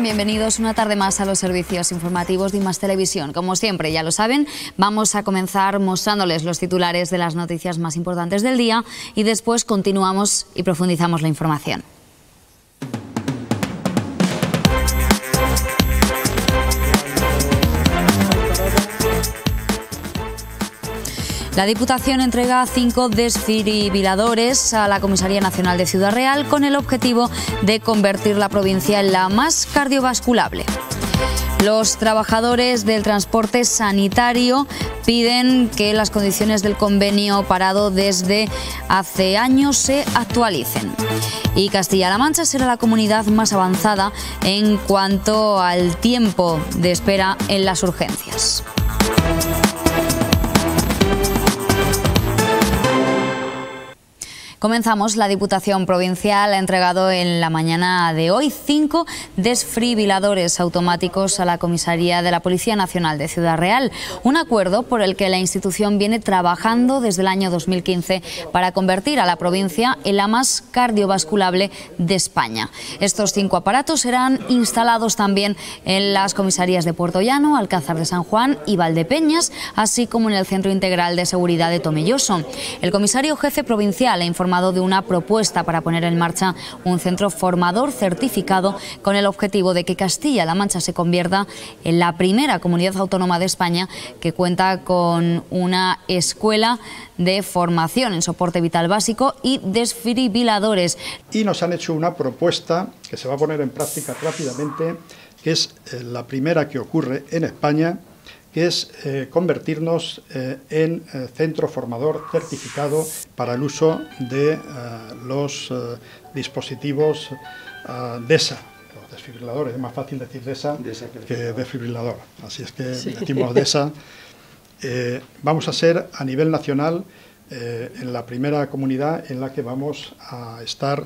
Bienvenidos una tarde más a los servicios informativos de Más Televisión. Como siempre, ya lo saben, vamos a comenzar mostrándoles los titulares de las noticias más importantes del día y después continuamos y profundizamos la información. La Diputación entrega cinco desfibriladores a la Comisaría Nacional de Ciudad Real con el objetivo de convertir la provincia en la más cardiovasculable. Los trabajadores del transporte sanitario piden que las condiciones del convenio parado desde hace años se actualicen. Y Castilla-La Mancha será la comunidad más avanzada en cuanto al tiempo de espera en las urgencias. Comenzamos. La Diputación Provincial ha entregado en la mañana de hoy cinco desfibriladores automáticos a la Comisaría de la Policía Nacional de Ciudad Real. Un acuerdo por el que la institución viene trabajando desde el año 2015 para convertir a la provincia en la más cardiovasculable de España. Estos cinco aparatos serán instalados también en las comisarías de Puerto Llano, Alcázar de San Juan y Valdepeñas, así como en el Centro Integral de Seguridad de Tomelloso. El comisario jefe provincial ha informado de una propuesta para poner en marcha un centro formador certificado con el objetivo de que Castilla-La Mancha se convierta en la primera comunidad autónoma de España que cuenta con una escuela de formación en soporte vital básico y desfibriladores. Y nos han hecho una propuesta que se va a poner en práctica rápidamente, que es eh, la primera que ocurre en España que es eh, convertirnos eh, en eh, centro formador certificado para el uso de los dispositivos DESA. Los desfibriladores, es más fácil decir DESA, que desfibrilador. Así es que decimos DESA. vamos a ser a nivel nacional en la primera comunidad en la que vamos a estar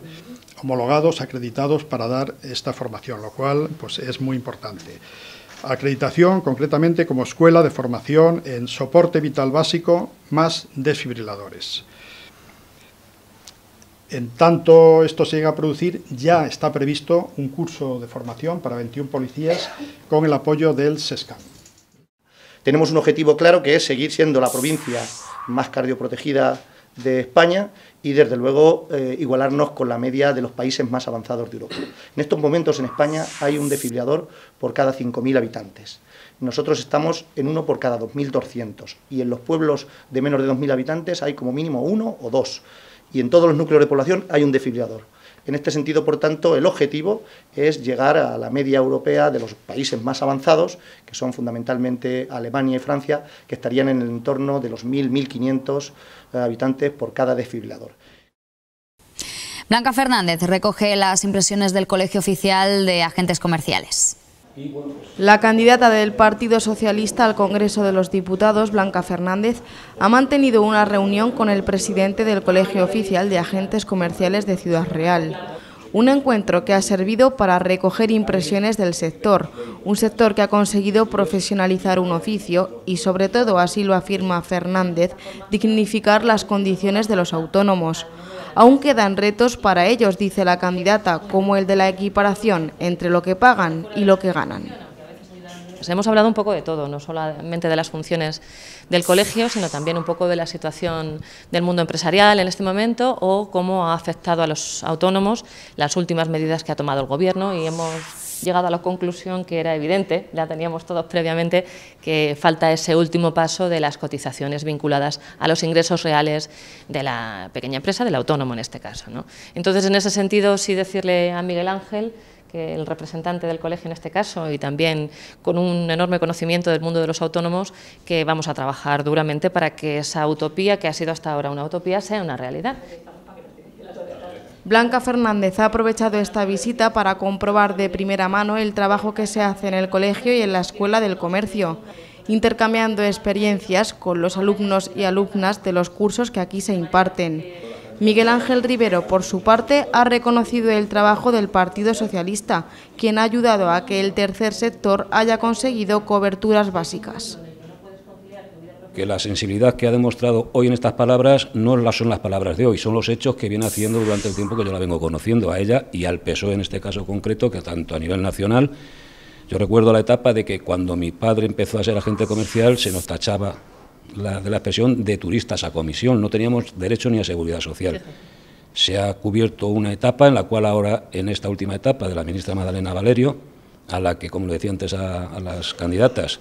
homologados, acreditados para dar esta formación, lo cual pues, es muy importante acreditación concretamente como escuela de formación en soporte vital básico más desfibriladores. En tanto esto se llega a producir, ya está previsto un curso de formación para 21 policías con el apoyo del SESCAM. Tenemos un objetivo claro que es seguir siendo la provincia más cardioprotegida de España y desde luego eh, igualarnos con la media de los países más avanzados de Europa. En estos momentos en España hay un desfibrilador por cada 5.000 habitantes. Nosotros estamos en uno por cada 2.200 y en los pueblos de menos de 2.000 habitantes hay como mínimo uno o dos. Y en todos los núcleos de población hay un desfibrilador. En este sentido, por tanto, el objetivo es llegar a la media europea de los países más avanzados, que son fundamentalmente Alemania y Francia, que estarían en el entorno de los 1.000, 1.500 habitantes por cada desfibrilador. Blanca Fernández recoge las impresiones del Colegio Oficial de Agentes Comerciales. Pues, La candidata del Partido Socialista al Congreso de los Diputados, Blanca Fernández, ha mantenido una reunión con el presidente del Colegio Oficial de Agentes Comerciales de Ciudad Real. Un encuentro que ha servido para recoger impresiones del sector, un sector que ha conseguido profesionalizar un oficio y, sobre todo, así lo afirma Fernández, dignificar las condiciones de los autónomos. Aún quedan retos para ellos, dice la candidata, como el de la equiparación entre lo que pagan y lo que ganan hemos hablado un poco de todo, no solamente de las funciones del colegio, sino también un poco de la situación del mundo empresarial en este momento o cómo ha afectado a los autónomos las últimas medidas que ha tomado el Gobierno y hemos llegado a la conclusión que era evidente, la teníamos todos previamente, que falta ese último paso de las cotizaciones vinculadas a los ingresos reales de la pequeña empresa, del autónomo en este caso. Entonces, en ese sentido, sí decirle a Miguel Ángel que el representante del colegio en este caso y también con un enorme conocimiento del mundo de los autónomos que vamos a trabajar duramente para que esa utopía que ha sido hasta ahora una utopía sea una realidad. Blanca Fernández ha aprovechado esta visita para comprobar de primera mano el trabajo que se hace en el colegio y en la Escuela del Comercio, intercambiando experiencias con los alumnos y alumnas de los cursos que aquí se imparten. Miguel Ángel Rivero, por su parte, ha reconocido el trabajo del Partido Socialista, quien ha ayudado a que el tercer sector haya conseguido coberturas básicas. Que la sensibilidad que ha demostrado hoy en estas palabras no son las palabras de hoy, son los hechos que viene haciendo durante el tiempo que yo la vengo conociendo a ella y al PSOE en este caso concreto, que tanto a nivel nacional, yo recuerdo la etapa de que cuando mi padre empezó a ser agente comercial se nos tachaba la, de la expresión de turistas a comisión, no teníamos derecho ni a seguridad social. Se ha cubierto una etapa en la cual ahora, en esta última etapa de la ministra Madalena Valerio, a la que, como le decía antes a, las candidatas,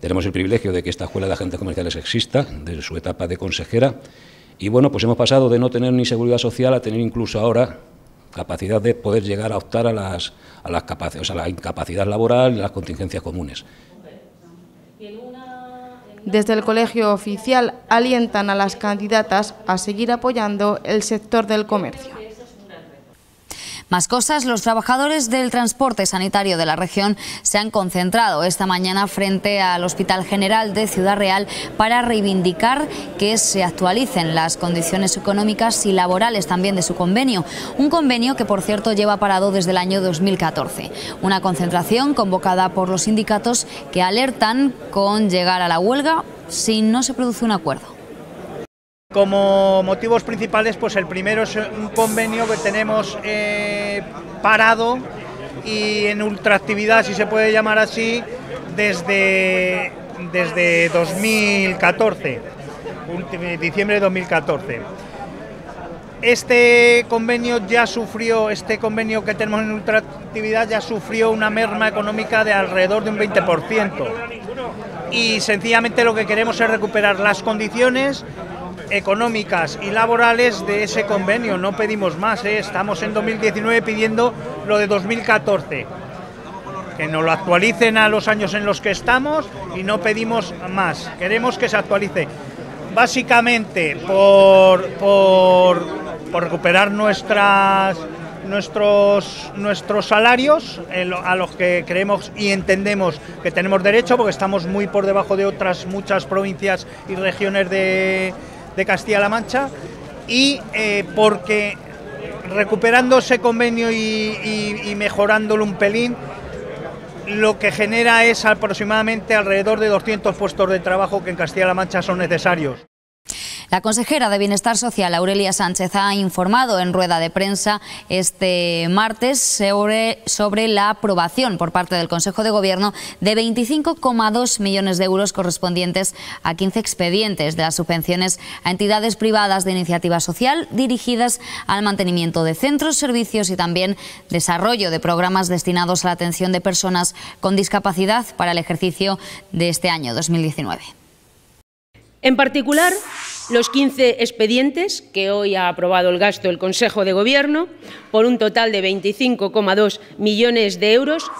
tenemos el privilegio de que esta escuela de agentes comerciales exista, desde su etapa de consejera, y bueno, pues hemos pasado de no tener ni seguridad social a tener incluso ahora capacidad de poder llegar a optar a las, a las capacidades, o sea, la incapacidad laboral y las contingencias comunes. una desde el colegio oficial alientan a las candidatas a seguir apoyando el sector del comercio. Más cosas, los trabajadores del transporte sanitario de la región se han concentrado esta mañana frente al Hospital General de Ciudad Real para reivindicar que se actualicen las condiciones económicas y laborales también de su convenio. Un convenio que, por cierto, lleva parado desde el año 2014. Una concentración convocada por los sindicatos que alertan con llegar a la huelga si no se produce un acuerdo. Como motivos principales, pues el primero es un convenio que tenemos eh, parado y en ultraactividad, si se puede llamar así, desde, desde 2014, diciembre de 2014. Este convenio ya sufrió, este convenio que tenemos en ultraactividad ya sufrió una merma económica de alrededor de un 20%. Y sencillamente lo que queremos es recuperar las condiciones económicas y laborales de ese convenio. No pedimos más, ¿eh? estamos en 2019 pidiendo lo de 2014. Que nos lo actualicen a los años en los que estamos y no pedimos más. Queremos que se actualice. Básicamente por, por, recuperar nuestras, nuestros, nuestros salarios a los que creemos y entendemos que tenemos derecho porque estamos muy por debajo de otras muchas provincias y regiones de, de Castilla-La Mancha y eh, porque recuperando ese convenio y, y, mejorándolo un pelín, lo que genera es aproximadamente alrededor de 200 puestos de trabajo que en Castilla-La Mancha son necesarios. La consejera de Bienestar Social, Aurelia Sánchez, ha informado en rueda de prensa este martes sobre, sobre la aprobación por parte del Consejo de Gobierno de 25,2 millones de euros correspondientes a 15 expedientes de las subvenciones a entidades privadas de iniciativa social dirigidas al mantenimiento de centros, servicios y también desarrollo de programas destinados a la atención de personas con discapacidad para el ejercicio de este año 2019. En particular, los 15 expedientes que hoy ha aprobado el gasto el Consejo de Gobierno, por un total de 25,2 millones de euros,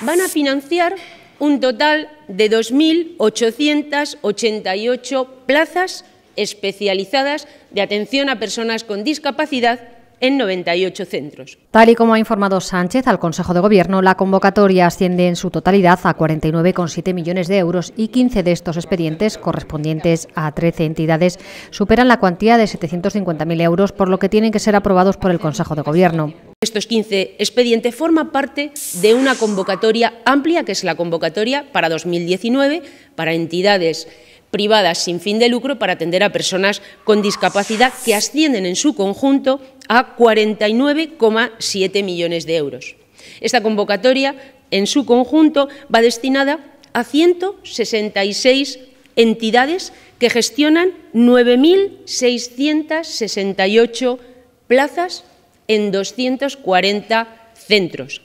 van a financiar un total de 2.888 plazas especializadas de atención a personas con discapacidad en 98 centros. Tal y como ha informado Sánchez al Consejo de Gobierno, la convocatoria asciende en su totalidad a 49,7 millones de euros y 15 de estos expedientes, correspondientes a 13 entidades, superan la cuantía de 750.000 euros, por lo que tienen que ser aprobados por el Consejo de Gobierno. Estos 15 expedientes forman parte de una convocatoria amplia, que es la convocatoria para 2019, para entidades privadas sin fin de lucro para atender a personas con discapacidad que ascienden en su conjunto a 49,7 millones de euros. Esta convocatoria en su conjunto va destinada a 166 entidades que gestionan 9.668 plazas en 240 centros.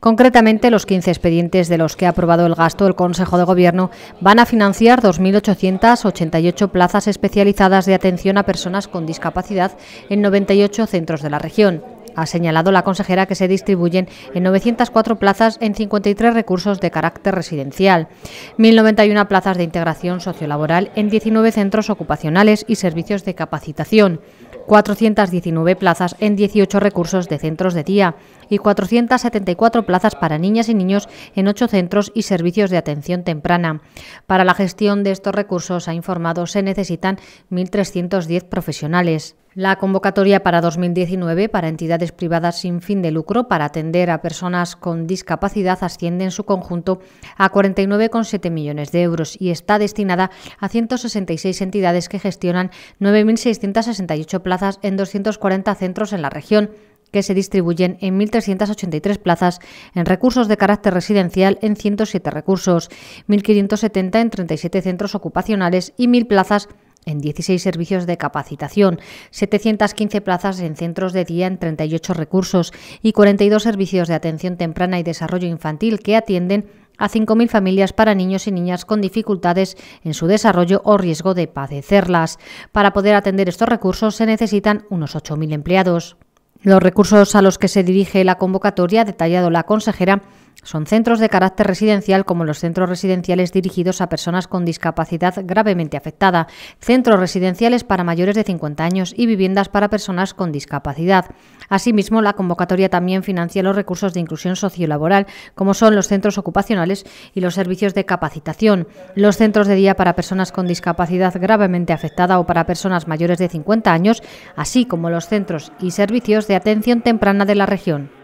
Concretamente, los 15 expedientes de los que ha aprobado el gasto el Consejo de Gobierno van a financiar 2.888 plazas especializadas de atención a personas con discapacidad en 98 centros de la región. Ha señalado la consejera que se distribuyen en 904 plazas en 53 recursos de carácter residencial, 1.091 plazas de integración sociolaboral en 19 centros ocupacionales y servicios de capacitación, 419 plazas en 18 recursos de centros de día y 474 plazas para niñas y niños en 8 centros y servicios de atención temprana. Para la gestión de estos recursos, ha informado, se necesitan 1.310 profesionales. La convocatoria para 2019 para entidades privadas sin fin de lucro para atender a personas con discapacidad asciende en su conjunto a 49,7 millones de euros y está destinada a 166 entidades que gestionan 9.668 plazas en 240 centros en la región que se distribuyen en 1.383 plazas en recursos de carácter residencial en 107 recursos, 1.570 en 37 centros ocupacionales y 1.000 plazas en 16 servicios de capacitación, 715 plazas en centros de día en 38 recursos y 42 servicios de atención temprana y desarrollo infantil que atienden a 5.000 familias para niños y niñas con dificultades en su desarrollo o riesgo de padecerlas. Para poder atender estos recursos se necesitan unos 8.000 empleados. Los recursos a los que se dirige la convocatoria, detallado la consejera, son centros de carácter residencial como los centros residenciales dirigidos a personas con discapacidad gravemente afectada, centros residenciales para mayores de 50 años y viviendas para personas con discapacidad. Asimismo, la convocatoria también financia los recursos de inclusión sociolaboral, como son los centros ocupacionales y los servicios de capacitación, los centros de día para personas con discapacidad gravemente afectada o para personas mayores de 50 años, así como los centros y servicios de atención temprana de la región.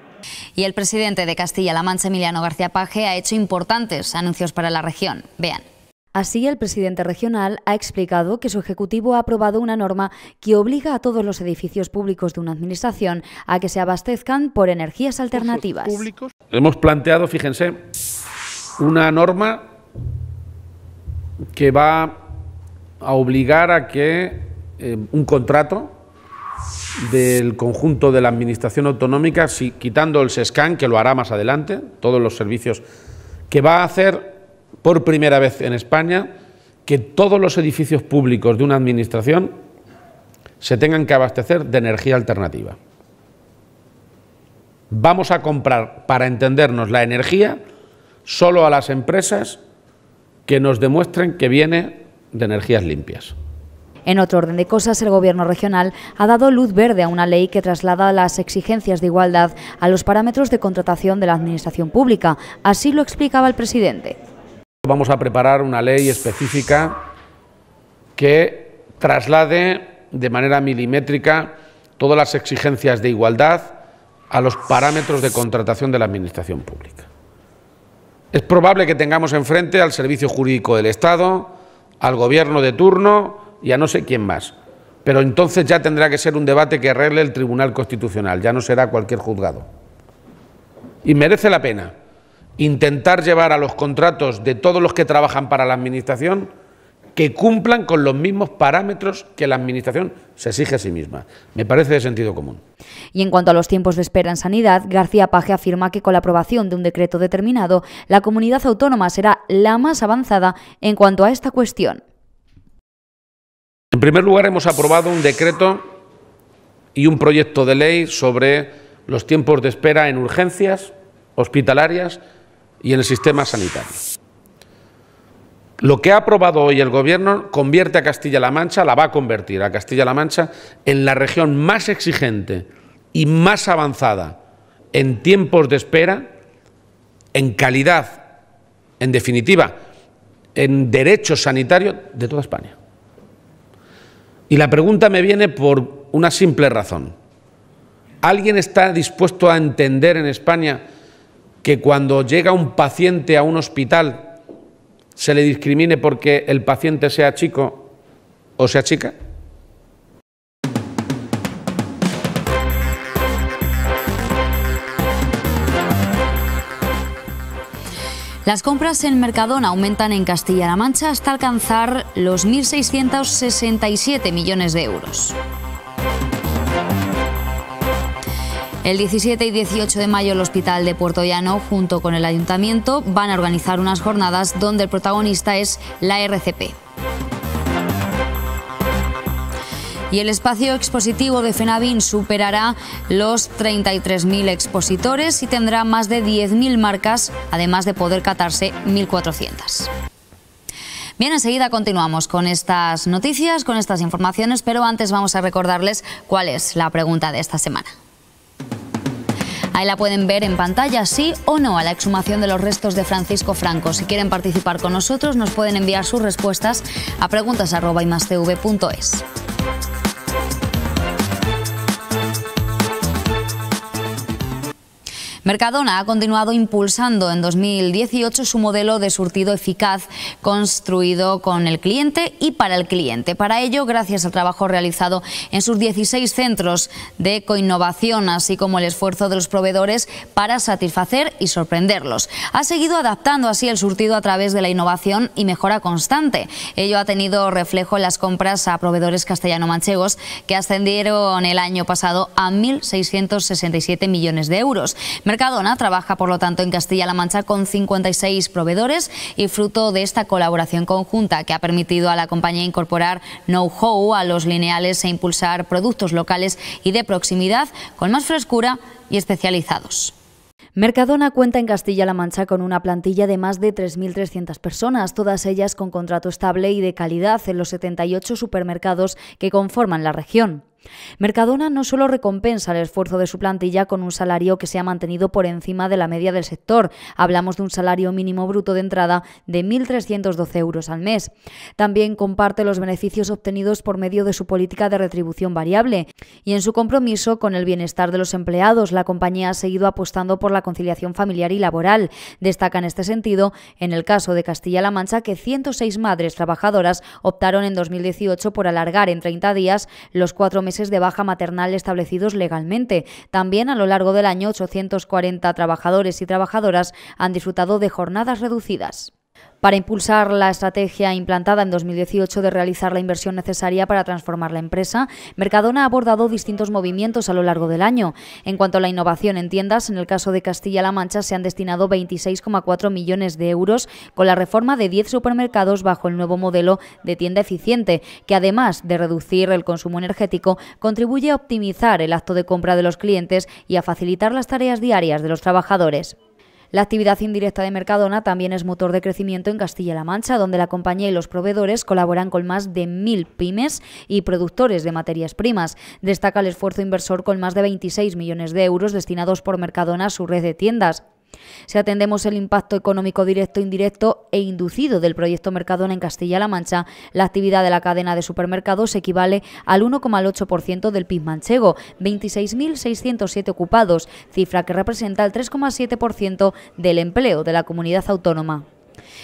Y el presidente de Castilla-La Mancha, Emiliano García Paje, ha hecho importantes anuncios para la región. Vean. Así, el presidente regional ha explicado que su ejecutivo ha aprobado una norma que obliga a todos los edificios públicos de una administración a que se abastezcan por energías alternativas. Hemos planteado, fíjense, una norma que va a obligar a que eh, un contrato del conjunto de la Administración Autonómica, quitando el SESCAN, que lo hará más adelante, todos los servicios que va a hacer por primera vez en España que todos los edificios públicos de una Administración se tengan que abastecer de energía alternativa. Vamos a comprar, para entendernos, la energía solo a las empresas que nos demuestren que viene de energías limpias. En otro orden de cosas, el Gobierno regional ha dado luz verde a una ley que traslada las exigencias de igualdad a los parámetros de contratación de la Administración Pública. Así lo explicaba el presidente. Vamos a preparar una ley específica que traslade de manera milimétrica todas las exigencias de igualdad a los parámetros de contratación de la Administración Pública. Es probable que tengamos enfrente al Servicio Jurídico del Estado, al Gobierno de turno, ya no sé quién más. Pero entonces ya tendrá que ser un debate que arregle el Tribunal Constitucional, ya no será cualquier juzgado. Y merece la pena intentar llevar a los contratos de todos los que trabajan para la Administración que cumplan con los mismos parámetros que la Administración se exige a sí misma. Me parece de sentido común. Y en cuanto a los tiempos de espera en sanidad, García Paje afirma que con la aprobación de un decreto determinado, la comunidad autónoma será la más avanzada en cuanto a esta cuestión. En primer lugar, hemos aprobado un decreto y un proyecto de ley sobre los tiempos de espera en urgencias hospitalarias y en el sistema sanitario. Lo que ha aprobado hoy el Gobierno convierte a Castilla-La Mancha, la va a convertir a Castilla-La Mancha en la región más exigente y más avanzada en tiempos de espera, en calidad, en definitiva, en derecho sanitario de toda España. Y la pregunta me viene por una simple razón. ¿Alguien está dispuesto a entender en España que cuando llega un paciente a un hospital se le discrimine porque el paciente sea chico o sea chica? Las compras en Mercadona aumentan en Castilla-La Mancha hasta alcanzar los 1.667 millones de euros. El 17 y 18 de mayo el Hospital de Puerto Llano junto con el Ayuntamiento van a organizar unas jornadas donde el protagonista es la RCP y el espacio expositivo de FENABIN superará los 33.000 expositores y tendrá más de 10.000 marcas, además de poder catarse 1.400. Bien, enseguida continuamos con estas noticias, con estas informaciones, pero antes vamos a recordarles cuál es la pregunta de esta semana. Ahí la pueden ver en pantalla, sí o no, a la exhumación de los restos de Francisco Franco. Si quieren participar con nosotros, nos pueden enviar sus respuestas a preguntas.imastv.es. Mercadona ha continuado impulsando en 2018 su modelo de surtido eficaz construido con el cliente y para el cliente. Para ello, gracias al trabajo realizado en sus 16 centros de coinnovación, así como el esfuerzo de los proveedores para satisfacer y sorprenderlos. Ha seguido adaptando así el surtido a través de la innovación y mejora constante. Ello ha tenido reflejo en las compras a proveedores castellano-manchegos que ascendieron el año pasado a 1.667 millones de euros. Mercadona trabaja, por lo tanto, en Castilla-La Mancha con 56 proveedores y fruto de esta colaboración conjunta que ha permitido a la compañía incorporar know-how a los lineales e impulsar productos locales y de proximidad con más frescura y especializados. Mercadona cuenta en Castilla-La Mancha con una plantilla de más de 3.300 personas, todas ellas con contrato estable y de calidad en los 78 supermercados que conforman la región. Mercadona no solo recompensa el esfuerzo de su plantilla con un salario que se ha mantenido por encima de la media del sector, hablamos de un salario mínimo bruto de entrada de 1.312 euros al mes. También comparte los beneficios obtenidos por medio de su política de retribución variable y en su compromiso con el bienestar de los empleados, la compañía ha seguido apostando por la conciliación familiar y laboral. Destaca en este sentido, en el caso de Castilla-La Mancha, que 106 madres trabajadoras optaron en 2018 por alargar en 30 días los cuatro meses de baja maternal establecidos legalmente. También a lo largo del año, 840 trabajadores y trabajadoras han disfrutado de jornadas reducidas para impulsar la estrategia implantada en 2018 de realizar la inversión necesaria para transformar la empresa, Mercadona ha abordado distintos movimientos a lo largo del año. En cuanto a la innovación en tiendas, en el caso de Castilla-La Mancha se han destinado 26,4 millones de euros con la reforma de 10 supermercados bajo el nuevo modelo de tienda eficiente, que además de reducir el consumo energético, contribuye a optimizar el acto de compra de los clientes y a facilitar las tareas diarias de los trabajadores. La actividad indirecta de Mercadona también es motor de crecimiento en Castilla-La Mancha, donde la compañía y los proveedores colaboran con más de mil pymes y productores de materias primas. Destaca el esfuerzo inversor con más de 26 millones de euros destinados por Mercadona a su red de tiendas. Si atendemos el impacto económico directo, indirecto e inducido del proyecto Mercadona en Castilla-La Mancha, la actividad de la cadena de supermercados equivale al 1,8% del PIB manchego, 26.607 ocupados, cifra que representa el 3,7% del empleo de la comunidad autónoma.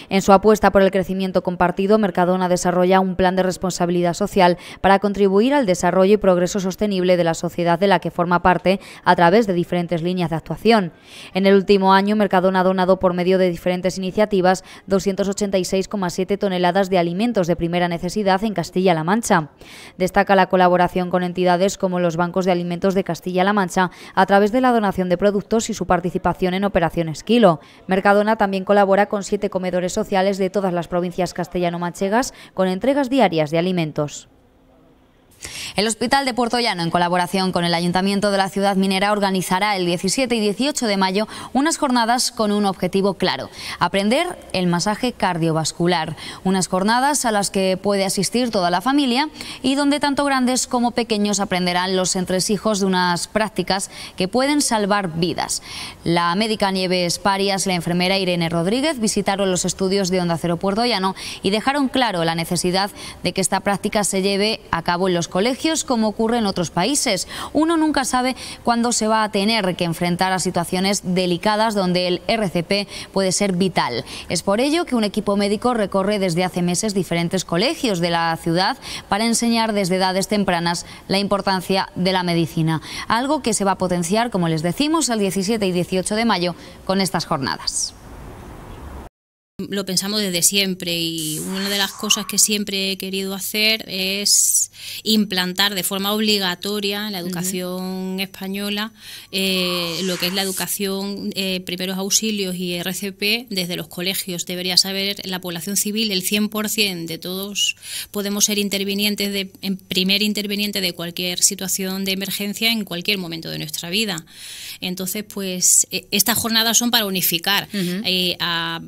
En su apuesta por el crecimiento compartido, Mercadona desarrolla un plan de responsabilidad social para contribuir al desarrollo y progreso sostenible de la sociedad de la que forma parte a través de diferentes líneas de actuación. En el último año, Mercadona ha donado por medio de diferentes iniciativas 286,7 toneladas de alimentos de primera necesidad en Castilla-La Mancha. Destaca la colaboración con entidades como los bancos de alimentos de Castilla-La Mancha a través de la donación de productos y su participación en operaciones Kilo. Mercadona también colabora con siete comedores sociales de todas las provincias castellano-manchegas con entregas diarias de alimentos. El Hospital de Puerto Llano, en colaboración con el Ayuntamiento de la Ciudad Minera, organizará el 17 y 18 de mayo unas jornadas con un objetivo claro, aprender el masaje cardiovascular. Unas jornadas a las que puede asistir toda la familia y donde tanto grandes como pequeños aprenderán los entresijos de unas prácticas que pueden salvar vidas. La médica Nieves Parias, la enfermera Irene Rodríguez visitaron los estudios de Onda Cero Puerto Llano y dejaron claro la necesidad de que esta práctica se lleve a cabo en los colegios como ocurre en otros países. Uno nunca sabe cuándo se va a tener que enfrentar a situaciones delicadas donde el RCP puede ser vital. Es por ello que un equipo médico recorre desde hace meses diferentes colegios de la ciudad para enseñar desde edades tempranas la importancia de la medicina, algo que se va a potenciar, como les decimos, el 17 y 18 de mayo con estas jornadas. Lo pensamos desde siempre y una de las cosas que siempre he querido hacer es implantar de forma obligatoria en la educación española eh, lo que es la educación eh, primeros auxilios y RCP desde los colegios. Debería saber la población civil, el 100% de todos podemos ser intervinientes, de, en primer interveniente de cualquier situación de emergencia en cualquier momento de nuestra vida. Entonces, pues eh, estas jornadas son para unificar a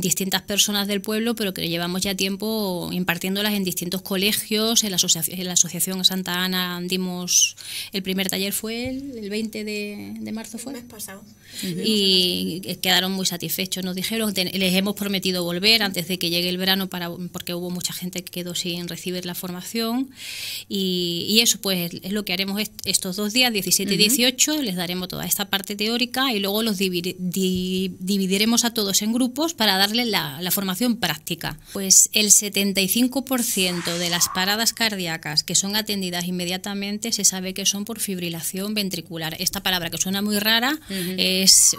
distintas personas del pueblo, pero que llevamos ya tiempo impartiéndolas en distintos colegios. En la, asociación, en la asociación Santa Ana dimos el primer taller fue el, el 20 de, marzo fue. El mes pasado. Y quedaron muy satisfechos. Nos dijeron, les hemos prometido volver antes de que llegue el verano para, porque hubo mucha gente que quedó sin recibir la formación. Y, eso pues es lo que haremos estos dos días, 17 y 18, les daremos toda esta parte teórica y luego los dividiremos a todos en grupos para dar darle la, formación práctica. Pues el 75% de las paradas cardíacas que son atendidas inmediatamente se sabe que son por fibrilación ventricular. Esta palabra que suena muy rara es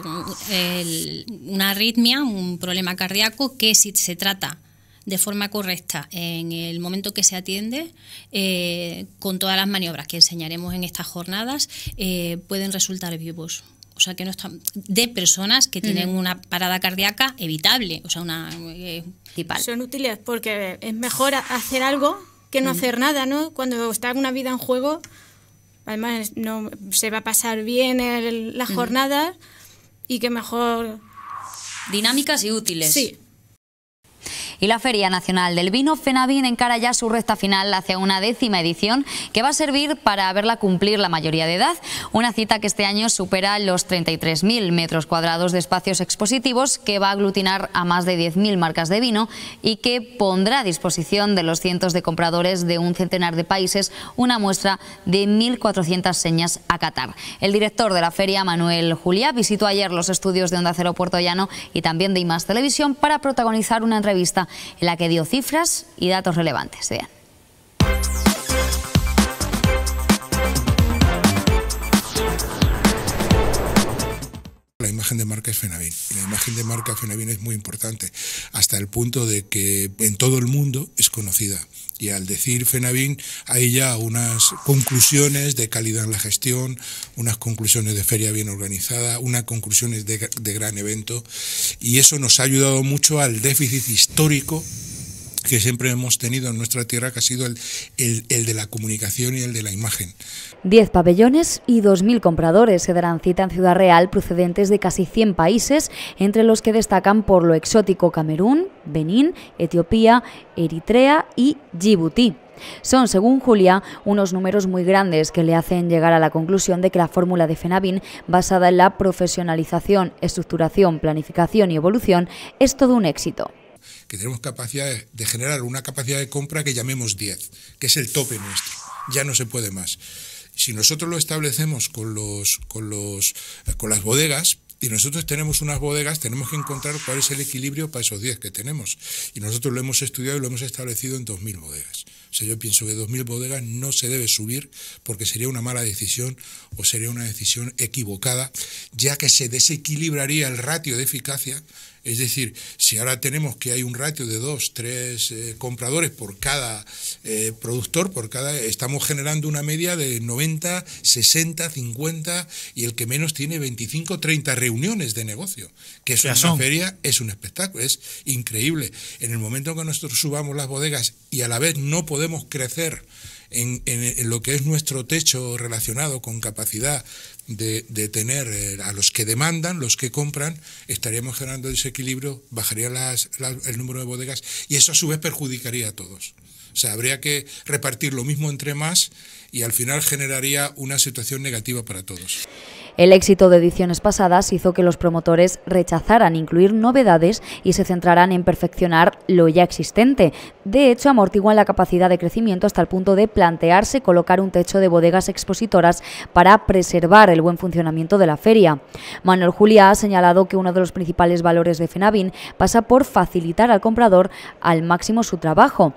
una arritmia, un problema cardíaco que si se trata de forma correcta en el momento que se atiende, eh, con todas las maniobras que enseñaremos en estas jornadas, eh, pueden resultar vivos o sea que no están de personas que tienen una parada cardíaca evitable, o sea una eh, Son útiles porque es mejor hacer algo que no hacer nada, ¿no? Cuando está una vida en juego, además no se va a pasar bien el, las jornadas y que mejor dinámicas y útiles. Sí. Y la Feria Nacional del Vino FENAVIN encara ya su recta final hacia una décima edición que va a servir para verla cumplir la mayoría de edad. Una cita que este año supera los 33.000 metros cuadrados de espacios expositivos que va a aglutinar a más de 10.000 marcas de vino y que pondrá a disposición de los cientos de compradores de un centenar de países una muestra de 1.400 señas a Qatar. El director de la feria, Manuel Juliá, visitó ayer los estudios de Onda Cero Puerto Llano y también de IMAS Televisión para protagonizar una entrevista en la que dio cifras y datos relevantes. la imagen de marca es Fenavin. la imagen de marca Fenavin es muy importante, hasta el punto de que en todo el mundo es conocida. Y al decir Fenavin hay ya unas conclusiones de calidad en la gestión, unas conclusiones de feria bien organizada, unas conclusiones de gran evento. Y eso nos ha ayudado mucho al déficit histórico que siempre hemos tenido en nuestra tierra, que ha sido el, de la comunicación y el de la imagen. Diez pabellones y mil compradores se darán cita en Ciudad Real, procedentes de casi 100 países, entre los que destacan por lo exótico Camerún, Benín, Etiopía, Eritrea y Djibouti. Son, según Julia, unos números muy grandes que le hacen llegar a la conclusión de que la fórmula de Fenabin... basada en la profesionalización, estructuración, planificación y evolución, es todo un éxito que tenemos capacidad de, generar una capacidad de compra que llamemos 10, que es el tope nuestro. Ya no se puede más. Si nosotros lo establecemos con, los, con, los, eh, con las bodegas, y nosotros tenemos unas bodegas, tenemos que encontrar cuál es el equilibrio para esos 10 que tenemos. Y nosotros lo hemos estudiado y lo hemos establecido en 2.000 bodegas. O sea, yo pienso que 2.000 bodegas no se debe subir porque sería una mala decisión o sería una decisión equivocada, ya que se desequilibraría el ratio de eficacia es decir, si ahora tenemos que hay un ratio de dos, tres eh, compradores por cada eh, productor, por cada, estamos generando una media de 90, 60, 50 y el que menos tiene 25, 30 reuniones de negocio, que es una feria es un espectáculo, es increíble. En el momento que nosotros subamos las bodegas y a la vez no podemos crecer en, lo que es nuestro techo relacionado con capacidad de, tener eh, a los que demandan, los que compran, estaríamos generando desequilibrio, bajaría el número de bodegas y eso a su vez perjudicaría a todos. O sea, habría que repartir lo mismo entre más y al final generaría una situación negativa para todos. El éxito de ediciones pasadas hizo que los promotores rechazaran incluir novedades y se centraran en perfeccionar lo ya existente. De hecho, amortiguan la capacidad de crecimiento hasta el punto de plantearse colocar un techo de bodegas expositoras para preservar el buen funcionamiento de la feria. Manuel Julia ha señalado que uno de los principales valores de FENAVIN pasa por facilitar al comprador al máximo su trabajo.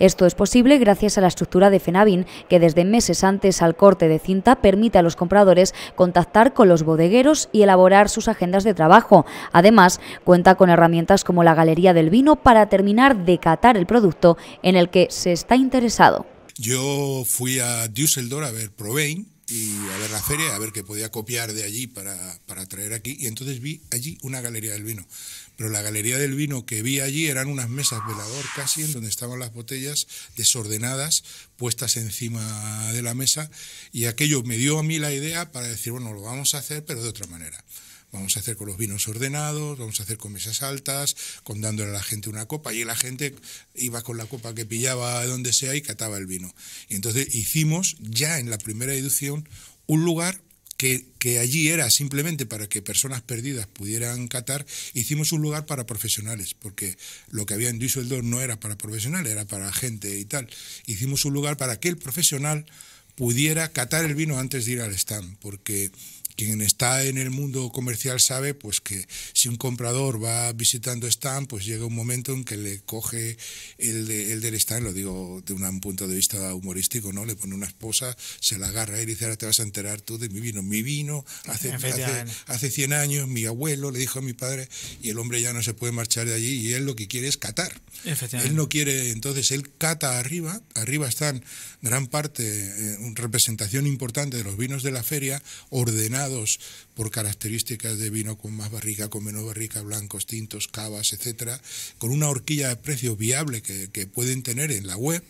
Esto es posible gracias a la estructura de FENAVIN que desde meses antes al corte de cinta permite a los compradores contactar con los bodegueros y elaborar sus agendas de trabajo. Además, cuenta con herramientas como la Galería del Vino para terminar de catar el producto en el que se está interesado. Yo fui a Düsseldorf a ver Provein y a ver la feria, a ver qué podía copiar de allí para, para traer aquí. Y entonces vi allí una galería del vino. Pero la galería del vino que vi allí eran unas mesas velador casi, en donde estaban las botellas desordenadas, puestas encima de la mesa, y aquello me dio a mí la idea para decir, bueno, lo vamos a hacer, pero de otra manera vamos a hacer con los vinos ordenados, vamos a hacer con mesas altas, con dándole a la gente una copa. Y la gente iba con la copa que pillaba donde sea y cataba el vino. Y entonces hicimos ya en la primera edición un lugar que, allí era simplemente para que personas perdidas pudieran catar, hicimos un lugar para profesionales, porque lo que había el dos no era para profesionales, era para gente y tal. Hicimos un lugar para que el profesional pudiera catar el vino antes de ir al stand, porque quien está en el mundo comercial sabe pues que si un comprador va visitando stand, pues llega un momento en que le coge el, el del stand, lo digo de un punto de vista humorístico, ¿no? Le pone una esposa, se la agarra y le dice, ahora te vas a enterar tú de mi vino. Mi vino hace, hace, 100 años, mi abuelo le dijo a mi padre, y el hombre ya no se puede marchar de allí, y él lo que quiere es catar. Él no quiere, entonces él cata arriba, arriba están gran parte, eh, representación importante de los vinos de la feria, ordenados por características de vino con más barrica, con menos barrica, blancos, tintos, cavas, etcétera, con una horquilla de precios viable que, pueden tener en la web.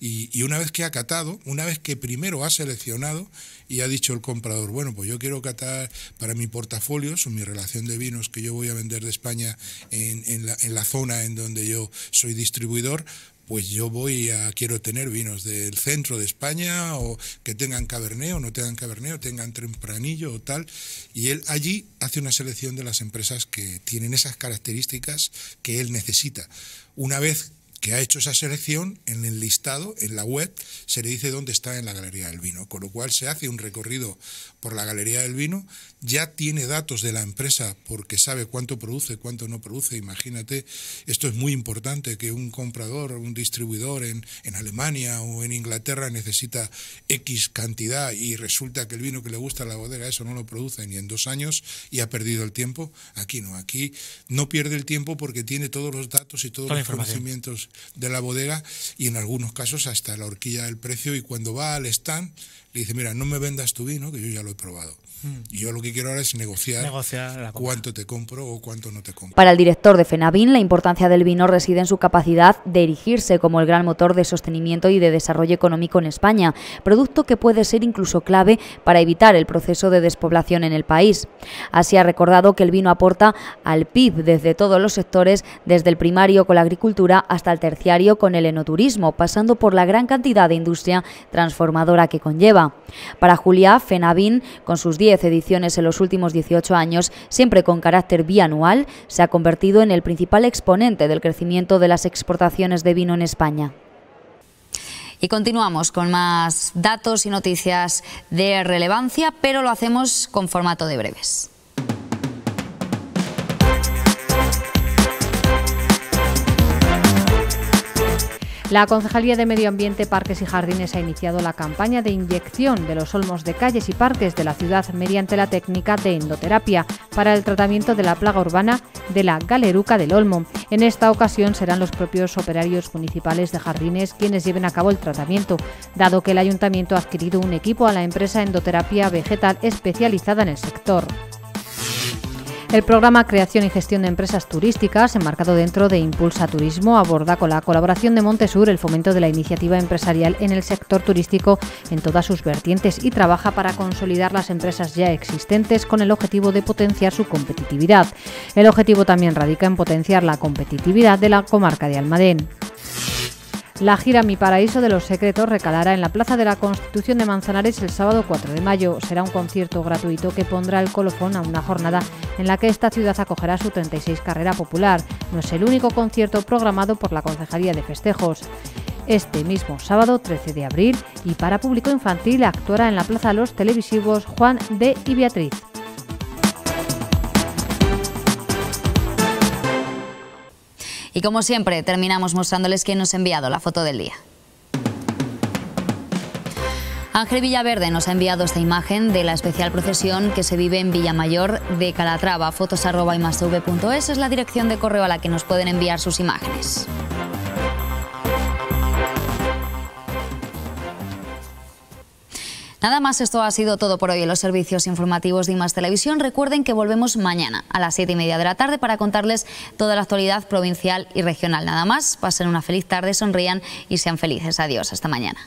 Y, una vez que ha catado, una vez que primero ha seleccionado y ha dicho el comprador, bueno, pues yo quiero catar para mi portafolio, son mi relación de vinos que yo voy a vender de España en la zona en donde yo soy distribuidor, pues yo voy a, quiero tener vinos del centro de España o que tengan cabernet o no tengan cabernet tengan tempranillo o tal. Y él allí hace una selección de las empresas que tienen esas características que él necesita. Una vez que ha hecho esa selección en el listado, en la web, se le dice dónde está en la galería del vino, con lo cual se hace un recorrido por la Galería del Vino, ya tiene datos de la empresa porque sabe cuánto produce, cuánto no produce. Imagínate, esto es muy importante que un comprador, un distribuidor en, en Alemania o en Inglaterra necesita X cantidad y resulta que el vino que le gusta a la bodega, eso no lo produce ni en dos años y ha perdido el tiempo. Aquí no, aquí no pierde el tiempo porque tiene todos los datos y todos los conocimientos de la bodega y en algunos casos hasta la horquilla del precio y cuando va al stand le dice, mira, no me vendas tu vino, que yo ya lo probado. Mm. Y yo lo que quiero ahora es negociar, cuánto te compro o cuánto no te compro. Para el director de FENAVIN, la importancia del vino reside en su capacidad de erigirse como el gran motor de sostenimiento y de desarrollo económico en España, producto que puede ser incluso clave para evitar el proceso de despoblación en el país. Así ha recordado que el vino aporta al PIB desde todos los sectores, desde el primario con la agricultura hasta el terciario con el enoturismo, pasando por la gran cantidad de industria transformadora que conlleva. Para Juliá FENAVIN, con sus 10 10 ediciones en los últimos 18 años, siempre con carácter bianual, se ha convertido en el principal exponente del crecimiento de las exportaciones de vino en España. Y continuamos con más datos y noticias de relevancia, pero lo hacemos con formato de breves. La Concejalía de Medio Ambiente, Parques y Jardines ha iniciado la campaña de inyección de los olmos de calles y parques de la ciudad mediante la técnica de endoterapia para el tratamiento de la plaga urbana de la galeruca del olmo. En esta ocasión serán los propios operarios municipales de jardines quienes lleven a cabo el tratamiento, dado que el ayuntamiento ha adquirido un equipo a la empresa Endoterapia Vegetal especializada en el sector. El programa Creación y Gestión de Empresas Turísticas, enmarcado dentro de Impulsa Turismo, aborda con la colaboración de Montesur el fomento de la iniciativa empresarial en el sector turístico en todas sus vertientes y trabaja para consolidar las empresas ya existentes con el objetivo de potenciar su competitividad. El objetivo también radica en potenciar la competitividad de la comarca de Almadén. La gira Mi Paraíso de los Secretos recalará en la Plaza de la Constitución de Manzanares el sábado 4 de mayo. Será un concierto gratuito que pondrá el colofón a una jornada en la que esta ciudad acogerá su 36 carrera popular. No es el único concierto programado por la Concejalía de Festejos este mismo sábado 13 de abril y para público infantil actuará en la Plaza Los Televisivos Juan D. y Beatriz. Y como siempre, terminamos mostrándoles quién nos ha enviado la foto del día. Ángel Villaverde nos ha enviado esta imagen de la especial procesión que se vive en Villamayor de Calatrava. Fotos es la dirección de correo a la que nos pueden enviar sus imágenes. Nada más, esto ha sido todo por hoy en los servicios informativos de IMAS Televisión. Recuerden que volvemos mañana a las siete y media de la tarde para contarles toda la actualidad provincial y regional. Nada más, pasen una feliz tarde, sonrían y sean felices. Adiós, hasta mañana.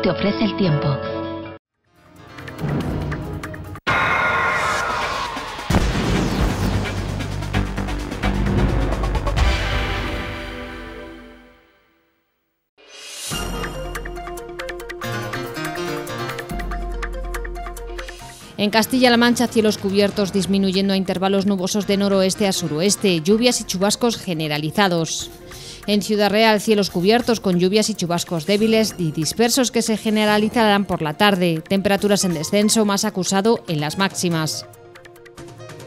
te ofrece el tiempo. En Castilla-La Mancha, cielos cubiertos disminuyendo a intervalos nubosos de noroeste a suroeste, lluvias y chubascos generalizados. En Ciudad Real, cielos cubiertos con lluvias y chubascos débiles y dispersos que se generalizarán por la tarde. Temperaturas en descenso más acusado en las máximas.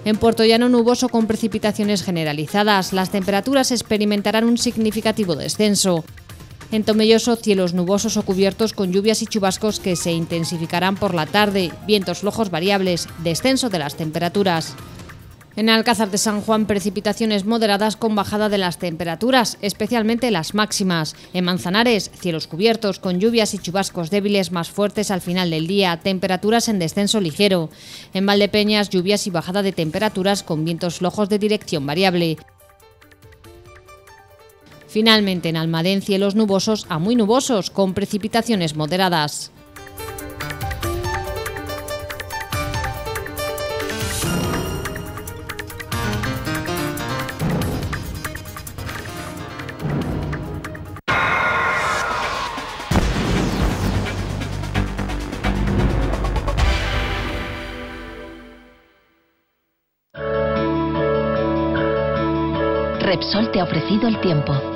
En Puerto Llano nuboso con precipitaciones generalizadas. Las temperaturas experimentarán un significativo descenso. En Tomelloso, cielos nubosos o cubiertos con lluvias y chubascos que se intensificarán por la tarde, vientos flojos variables, descenso de las temperaturas. En Alcázar de San Juan, precipitaciones moderadas con bajada de las temperaturas, especialmente las máximas. En Manzanares, cielos cubiertos con lluvias y chubascos débiles más fuertes al final del día, temperaturas en descenso ligero. En Valdepeñas, lluvias y bajada de temperaturas con vientos flojos de dirección variable. Finalmente, en Almadén, cielos nubosos a muy nubosos, con precipitaciones moderadas. ofrecido el tiempo.